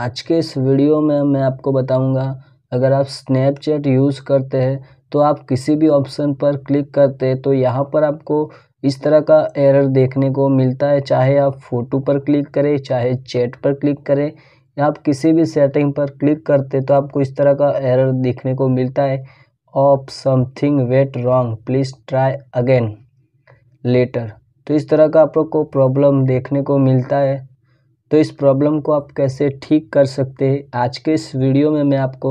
आज के इस वीडियो में मैं आपको बताऊंगा अगर आप स्नैपचैट यूज़ करते हैं तो आप किसी भी ऑप्शन पर क्लिक करते हैं तो यहाँ पर आपको इस तरह का एरर देखने को मिलता है चाहे आप फ़ोटो पर क्लिक करें चाहे चैट पर क्लिक करें या आप किसी भी सेटिंग पर क्लिक करते तो आपको इस तरह का एरर देखने को मिलता है off something went wrong please try again later तो इस तरह का आप लोग को प्रॉब्लम देखने को मिलता है तो इस प्रॉब्लम को आप कैसे ठीक कर सकते हैं आज के इस वीडियो में मैं आपको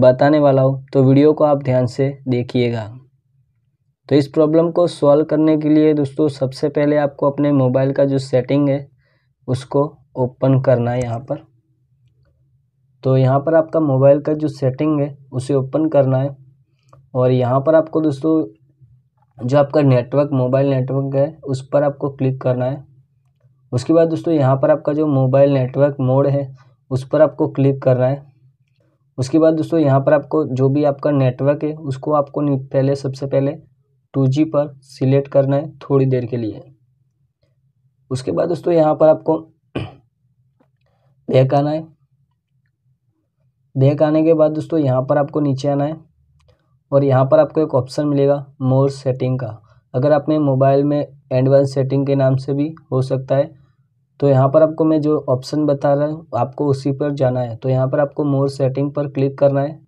बताने वाला हूँ तो वीडियो को आप ध्यान से देखिएगा तो इस प्रॉब्लम को सॉल्व करने के लिए दोस्तों सबसे पहले आपको अपने मोबाइल का जो सेटिंग है उसको ओपन करना है यहाँ पर तो यहाँ पर आपका मोबाइल का जो सेटिंग है उसे ओपन करना है और यहाँ पर आपको दोस्तों जो आपका नेटवर्क मोबाइल नेटवर्क है उस पर आपको क्लिक करना है उसके बाद दोस्तों यहाँ पर आपका जो मोबाइल नेटवर्क मोड है उस पर आपको क्लिक करना है उसके बाद दोस्तों यहाँ पर आपको जो भी आपका नेटवर्क है उसको आपको पहले सबसे पहले टू जी पर सिलेक्ट करना है थोड़ी देर के लिए उसके बाद दोस्तों यहाँ पर आपको बैक आना है बैक आने के बाद दोस्तों यहाँ पर आपको नीचे आना है और यहाँ पर आपको एक ऑप्शन मिलेगा मोर सेटिंग का अगर आपने मोबाइल में एडवांस सेटिंग के नाम से भी हो सकता है तो यहाँ पर आपको मैं जो ऑप्शन बता रहा हूँ आपको उसी पर जाना है तो यहाँ पर आपको मोर सेटिंग पर क्लिक करना है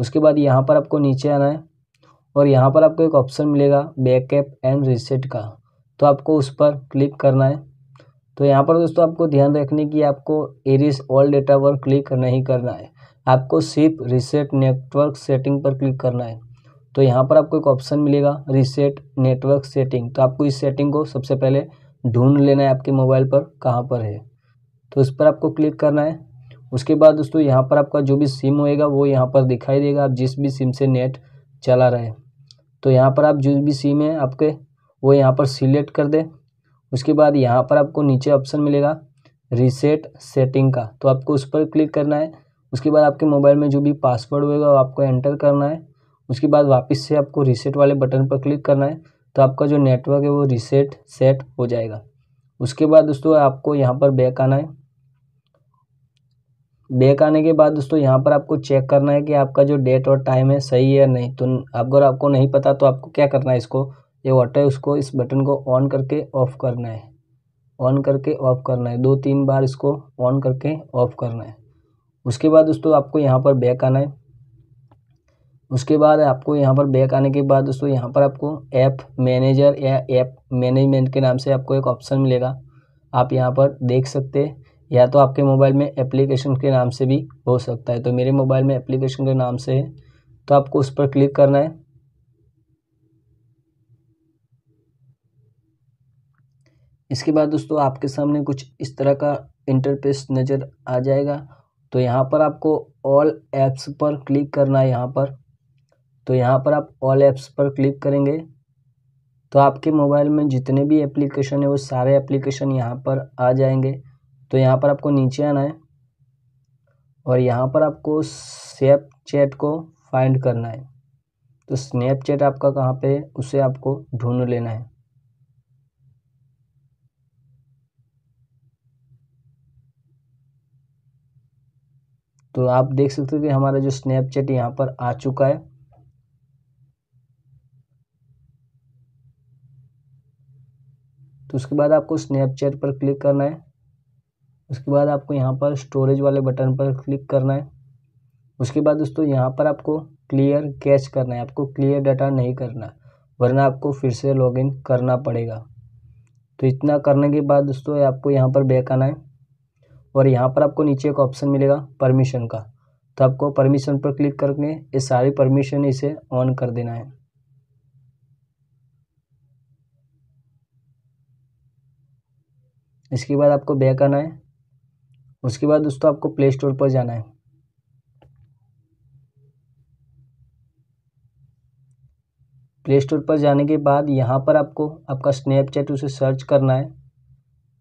उसके बाद यहाँ पर आपको नीचे आना है और यहाँ पर आपको एक ऑप्शन मिलेगा बैकअप एंड रीसेट का तो आपको उस पर क्लिक करना है तो यहाँ पर दोस्तों आपको ध्यान रखने की आपको एरिस ऑल डेटा पर क्लिक नहीं करना है आपको सिर्फ रिसेट नेटवर्क सेटिंग पर क्लिक करना है तो यहाँ पर आपको एक ऑप्शन मिलेगा रीसेट नेटवर्क सेटिंग तो आपको इस सेटिंग को सबसे पहले ढूंढ लेना है आपके मोबाइल पर कहाँ पर है तो इस पर आपको क्लिक करना है उसके बाद दोस्तों यहाँ पर आपका जो भी सिम होएगा वो यहाँ पर दिखाई देगा आप जिस भी सिम से नेट चला रहे तो यहाँ पर आप जो भी सिम है आपके वो यहाँ पर सिलेक्ट कर दें उसके बाद यहाँ पर आपको नीचे ऑप्शन मिलेगा रीसेट सेटिंग का तो आपको उस पर क्लिक करना है उसके बाद आपके मोबाइल में जो भी पासवर्ड होएगा वो आपको एंटर करना है उसके बाद वापस से आपको रीसेट वाले बटन पर क्लिक करना है तो आपका जो नेटवर्क है वो रीसेट सेट हो जाएगा उसके बाद दोस्तों आपको यहाँ पर बैक आना है बैक आने के बाद दोस्तों यहाँ पर आपको चेक करना है कि आपका जो डेट और टाइम है सही है या नहीं तो अगर आपको नहीं पता तो आपको क्या करना है इसको ये वाटर है उसको इस बटन को ऑन करके ऑफ़ करना है ऑन करके ऑफ़ करना है दो तीन बार इसको ऑन करके ऑफ़ करना है उसके बाद दोस्तों आपको यहाँ पर बैक आना है उसके बाद आपको यहाँ पर बैक आने के बाद दोस्तों यहाँ पर आपको ऐप मैनेजर या ऐप मैनेजमेंट के नाम से आपको एक ऑप्शन मिलेगा आप यहाँ पर देख सकते हैं या तो आपके मोबाइल में एप्लीकेशन के नाम से भी हो सकता है तो मेरे मोबाइल में एप्लीकेशन के नाम से है तो आपको उस पर क्लिक करना है इसके बाद दोस्तों आपके सामने कुछ इस तरह का इंटरफेस नज़र आ जाएगा तो यहाँ पर आपको ऑल ऐप्स पर क्लिक करना है यहाँ पर तो यहाँ पर आप ऑल ऐप्स पर क्लिक करेंगे तो आपके मोबाइल में जितने भी एप्लीकेशन है वो सारे एप्लीकेशन यहाँ पर आ जाएंगे तो यहाँ पर आपको नीचे आना है और यहाँ पर आपको स्नैपचैट को फाइंड करना है तो स्नैपचैट आपका कहाँ पे है उसे आपको ढूंढ लेना है तो आप देख सकते हो कि हमारा जो स्नैपचैट यहाँ पर आ चुका है तो उसके बाद आपको स्नैपचैट पर क्लिक करना है उसके बाद आपको यहाँ पर स्टोरेज वाले बटन पर क्लिक करना है उसके बाद दोस्तों यहाँ पर आपको क्लियर कैच करना है आपको क्लियर डाटा नहीं करना वरना आपको फिर से लॉगिन करना पड़ेगा तो इतना करने के बाद दोस्तों आपको यहाँ पर बैक आना है और यहाँ पर आपको नीचे एक ऑप्शन मिलेगा परमिशन का तो आपको परमिशन पर क्लिक करके ये सारी परमिशन इसे ऑन कर देना है इसके बाद आपको बैक आना है उसके बाद दोस्तों आपको प्ले स्टोर पर जाना है प्ले स्टोर पर जाने के बाद यहाँ पर आपको आपका स्नैपचैट उसे सर्च करना है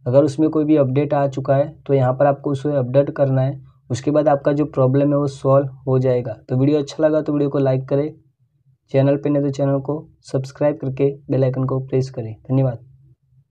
अगर उसमें कोई भी अपडेट आ चुका है तो यहाँ पर आपको उसे अपडेट करना है उसके बाद आपका जो प्रॉब्लम है वो सॉल्व हो जाएगा तो वीडियो अच्छा लगा तो वीडियो को लाइक करें चैनल पर नहीं तो चैनल को सब्सक्राइब करके बेल आइकन को प्रेस करें धन्यवाद